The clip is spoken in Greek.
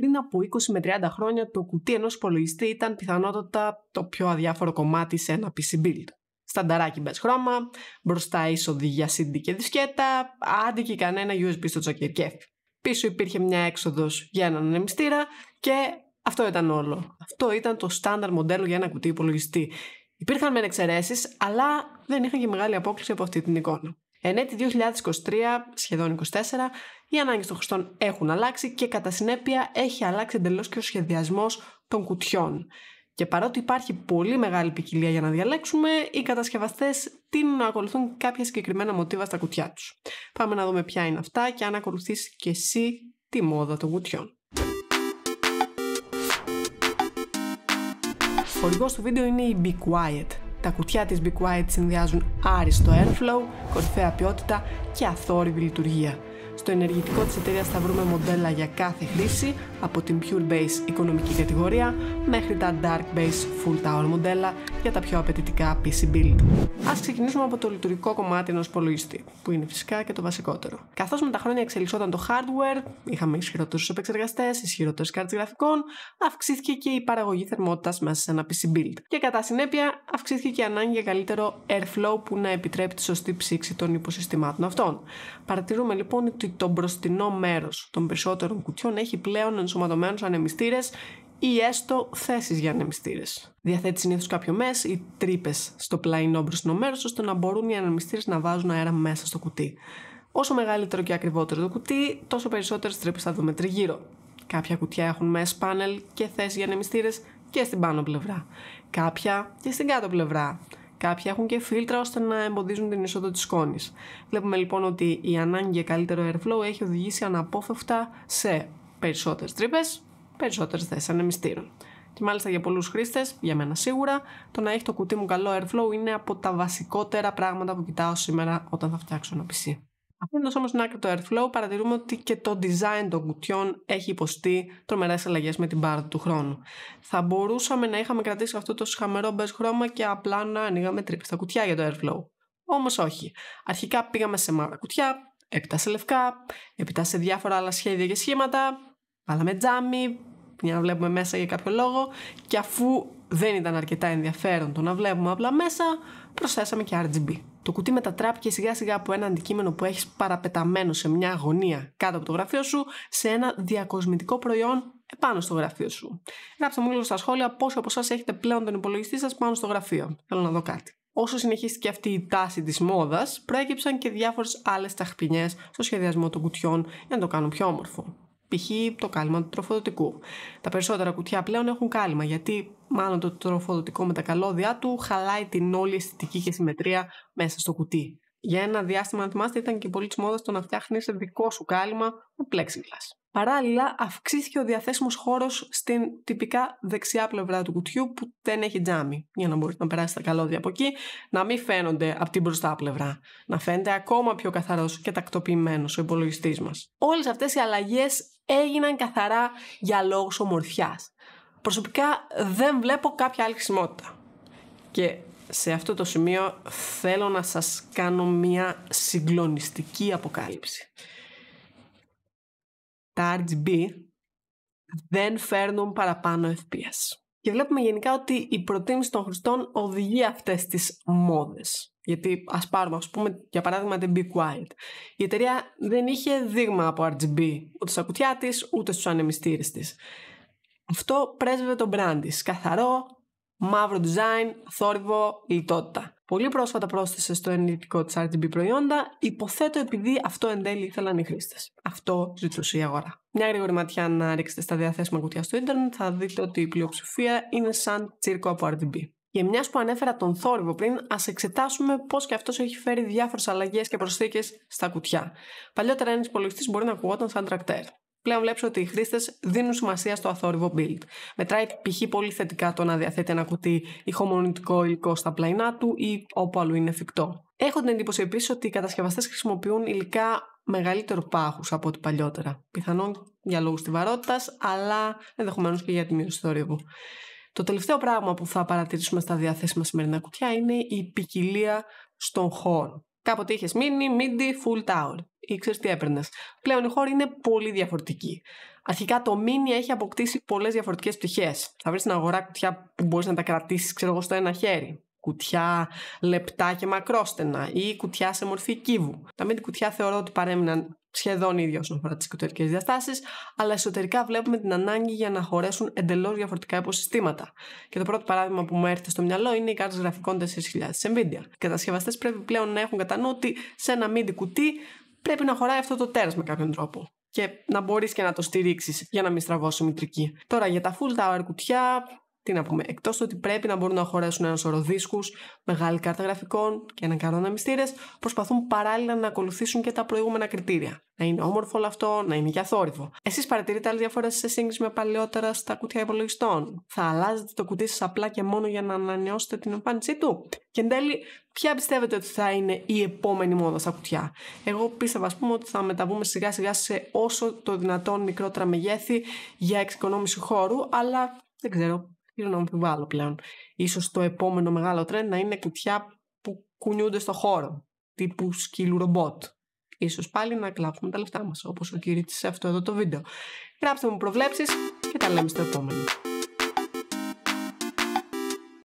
πριν από 20 με 30 χρόνια το κουτί ενός υπολογιστή ήταν πιθανότατα το πιο αδιάφορο κομμάτι σε ένα PC build. Στανταράκι μπες χρώμα, μπροστά είσοδη για CD και δισκέτα, άντε και κανένα USB στο κέφι. Πίσω υπήρχε μια έξοδος για έναν ανεμιστήρα και αυτό ήταν όλο. Αυτό ήταν το στάνταρ μοντέλο για ένα κουτί υπολογιστή. Υπήρχαν μεν εξαιρέσεις, αλλά δεν είχαν και μεγάλη απόκληση από αυτή την εικόνα. Εν έτη 2023, σχεδόν 24, οι ανάγκες των χρηστών έχουν αλλάξει και κατά συνέπεια έχει αλλάξει εντελώς και ο σχεδιασμός των κουτιών. Και παρότι υπάρχει πολύ μεγάλη ποικιλία για να διαλέξουμε, οι κατασκευαστές τείνουν να ακολουθούν κάποια συγκεκριμένα μοτίβα στα κουτιά τους. Πάμε να δούμε ποια είναι αυτά και αν ακολουθείς και εσύ τη μόδα των κουτιών. Ο χορηγός του βίντεο είναι η Be Quiet, τα κουτιά της Be Quiet συνδυάζουν άριστο airflow, κορυφαία ποιότητα και αθόρυβη λειτουργία. Στο ενεργητικό της εταιρείας θα βρούμε μοντέλα για κάθε χρήση, από την Pure Base οικονομική κατηγορία μέχρι τα Dark Base Full Tower μοντέλα για τα πιο απαιτητικά PC Build. Ας ξεκινήσουμε από το λειτουργικό κομμάτι ενός υπολογιστή, που είναι φυσικά και το βασικότερο. Καθώς με τα χρόνια εξελισσόταν το hardware, είχαμε ισχυρότερους επεξεργαστές, ισχυρότερες κάρτες γραφικών, αυξήθηκε και η παραγωγή θερμότητας μέσα σε ένα PC Build. Και κατά συνέπεια αυξήθηκε και η ανάγκη για καλύτερο airflow που να επιτρέπει τη σωστή ψήξη των υποσυστημάτων αυτών. Παρατηρούμε λοιπόν ότι το μπροστινό μέρος των περισσότερων κουτιών έχει πλέον ενσωματωμένους ανεμιστήρες ή έστω θέσεις για ανεμιστήρες. Διαθέτει συνήθως κάποιο μέσ ή τρύπες στο πλαϊνό μπροστινό μέρος, ώστε να μπορούν οι ανεμιστήρες να βάζουν αέρα μέσα στο κουτί. Όσο μεγαλύτερο και ακριβότερο το κουτί, τόσο περισσότερες τρύπες θα δούμε τριγύρω. Κάποια κουτιά έχουν μέσ πάνελ και θέσει για ανεμιστήρες και στην πάνω πλευρά. Κάποια και στην κάτω πλευρά. Κάποιοι έχουν και φίλτρα ώστε να εμποδίζουν την είσοδο της σκόνης. Βλέπουμε λοιπόν ότι η ανάγκη για καλύτερο airflow έχει οδηγήσει αναπόφευκτα σε περισσότερες τρύπες, περισσότερες θέσεις ανεμιστήρων. Και μάλιστα για πολλούς χρήστες, για μένα σίγουρα, το να έχει το κουτί μου καλό airflow είναι από τα βασικότερα πράγματα που κοιτάω σήμερα όταν θα φτιάξω ένα PC. Αφήνοντας όμως την άκρη το airflow, παρατηρούμε ότι και το design των κουτιών έχει υποστεί τρομερές αλλαγές με την πάρα του χρόνου. Θα μπορούσαμε να είχαμε κρατήσει αυτό το σχαμερό μπες χρώμα και απλά να ανοίγαμε τρύπες στα κουτιά για το airflow. Όμως όχι. Αρχικά πήγαμε σε μαύρα κουτιά, έπειτα σε λευκά, έπειτα σε διάφορα άλλα σχέδια και σχήματα, βάλαμε τζάμι, για να βλέπουμε μέσα για κάποιο λόγο και αφού δεν ήταν αρκετά ενδιαφέρον το να βλέπουμε απλά μέσα, προσθέσαμε και RGB. Το κουτί μετατράπηκε σιγά σιγά από ένα αντικείμενο που έχεις παραπεταμένο σε μια αγωνία κάτω από το γραφείο σου σε ένα διακοσμητικό προϊόν επάνω στο γραφείο σου. Γράψτε μου λίγο στα σχόλια πόσο από εσάς έχετε πλέον τον υπολογιστή σας πάνω στο γραφείο. Θέλω να δω κάτι. Όσο συνεχίστηκε αυτή η τάση της μόδας, προέκυψαν και διάφορες άλλες ταχπινιές στο σχεδιασμό των κουτιών για να το κάνουν πιο όμορφο π.χ. το κάλυμα του τροφοδοτικού. Τα περισσότερα κουτιά πλέον έχουν κάλυμα γιατί μάλλον το τροφοδοτικό με τα καλώδια του χαλάει την όλη αισθητική και συμμετρία μέσα στο κουτί. Για ένα διάστημα, αν θυμάστε, ήταν και πολύ τη μόδα το να φτιάχνεις δικό σου κάλυμα με plexiglass. Παράλληλα, αυξήθηκε ο διαθέσιμος χώρος στην τυπικά δεξιά πλευρά του κουτιού που δεν έχει τζάμι, για να μπορείτε να περάσετε τα καλώδια από εκεί, να μην φαίνονται από την μπροστά πλευρά, να φαίνεται ακόμα πιο καθαρός και τακτοποιημένος ο υπολογιστής μας. Όλες αυτές οι αλλαγές έγιναν καθαρά για λόγους ομορφιάς. Προσωπικά δεν βλέπω κάποια άλλη χρησιμότητα. Και σε αυτό το σημείο θέλω να σας κάνω μια συγκλονιστική αποκάλυψη τα RGB δεν φέρνουν παραπάνω FPS. Και βλέπουμε γενικά ότι η προτίμησης των χρηστών οδηγεί αυτές τις μόδες. Γιατί ας πάρουμε πούμε για παράδειγμα την Be Quiet. Η εταιρεία δεν είχε δείγμα από RGB ούτε στα κουτιά της ούτε στους ανεμιστήρες της. Αυτό πρέσβευε το brand της. Καθαρό, μαύρο design, θόρυβο, λιτότητα. Πολύ πρόσφατα πρόσθεσε στο ενεργητικό της rdb προϊόντα, υποθέτω επειδή αυτό εν τέλει ήθελαν οι χρήστες. Αυτό ζητούσε η αγορά. Μια γρήγορη ματιά να ρίξετε στα διαθέσιμα κουτιά στο ίντερνετ, θα δείτε ότι η πλειοψηφία είναι σαν τσίρκο από rdb. Και μιας που ανέφερα τον θόρυβο πριν, ας εξετάσουμε πώς και αυτός έχει φέρει διάφορες αλλαγές και προσθήκες στα κουτιά. Παλιότερα ένας υπολογιστής μπορεί να ακουγόταν σαν τρακτέρ πλέον βλέπεις ότι οι χρήστες δίνουν σημασία στο αθόρυβο build. Μετράει π.χ. πολύ θετικά το να διαθέτει ένα κουτί ηχομονητικό υλικό στα πλαϊνά του ή όπου αλλού είναι εφικτό. Έχω την εντύπωση επίσης ότι οι κατασκευαστές χρησιμοποιούν υλικά μεγαλύτερου πάχους από ό,τι παλιότερα. Πιθανόν για λόγους βαρότητα, αλλά ενδεχομένως και για τη μείωση θορύβου. Το τελευταίο πράγμα που θα παρατηρήσουμε στα διαθέσιμα σημερινά κουτιά είναι η ποικιλία στον χώρο. Κάποτε είχες μείνει, midi, full tower. Ή ξέρεις τι έπαιρνες. Πλέον η χώρα είναι πολύ διαφορετική. Αρχικά το μίνι έχει αποκτήσει πολλές διαφορετικές πτυχές. Θα βρεις στην αγορά κουτιά που μπορείς να τα κρατήσεις, ξέρω εγώ, στο ένα χέρι. Κουτιά λεπτά και μακρόστενα ή κουτιά σε μορφή κύβου. Τα μίνι κουτιά θεωρώ ότι παρέμειναν σχεδόν ίδια όσον αφορά τις εξωτερικές διαστάσεις, αλλά εσωτερικά βλέπουμε την ανάγκη για να χωρέσουν εντελώς διαφορετικά υποσυστήματα. Και το πρώτο παράδειγμα που μου έρχεται στο μυαλό είναι οι κάρτες γραφικών 4000 Nvidia. Οι κατασκευαστές πρέπει πλέον να έχουν κατά νου ότι σε ένα MIDI κουτί πρέπει να χωράει αυτό το τέρας με κάποιον τρόπο. Και να μπορείς και να το στηρίξεις για να μην στραβώσει μητρική. Τώρα για τα full tower κουτιά, τι να πούμε, εκτός ότι πρέπει να μπορούν να χωρέσουν ένα σωρό δίσκους, μεγάλη κάρτα γραφικών και έναν καρόνα μυστήρες, προσπαθούν παράλληλα να ακολουθήσουν και τα προηγούμενα κριτήρια. Να είναι όμορφο όλο αυτό, να είναι για θόρυβο. Εσείς παρατηρείτε άλλες διαφορές σε σύγκριση με παλαιότερα στα κουτιά υπολογιστών. Θα αλλάζετε το κουτί σας απλά και μόνο για να ανανεώσετε την εμφάνισή του. Και εν τέλει, ποια πιστεύετε ότι θα είναι η επόμενη μόδα στα κουτιά. Εγώ πίστευα, ας πούμε, ότι θα μεταβούμε σιγά σιγά σε όσο το δυνατόν μικρότερα μεγέθη για εξοικονόμηση χώρου, αλλά δεν ξέρω, να αμφιβάλλω πλέον. Ίσως το επόμενο μεγάλο τρέν να είναι κουτιά που κουνιούνται στο χώρο, τύπου σκύλου ρομπότ. Ίσως πάλι να κλάψουμε τα λεφτά μας, όπως ο κύριος σε αυτό εδώ το βίντεο. Γράψτε μου προβλέψεις και τα λέμε στο επόμενο.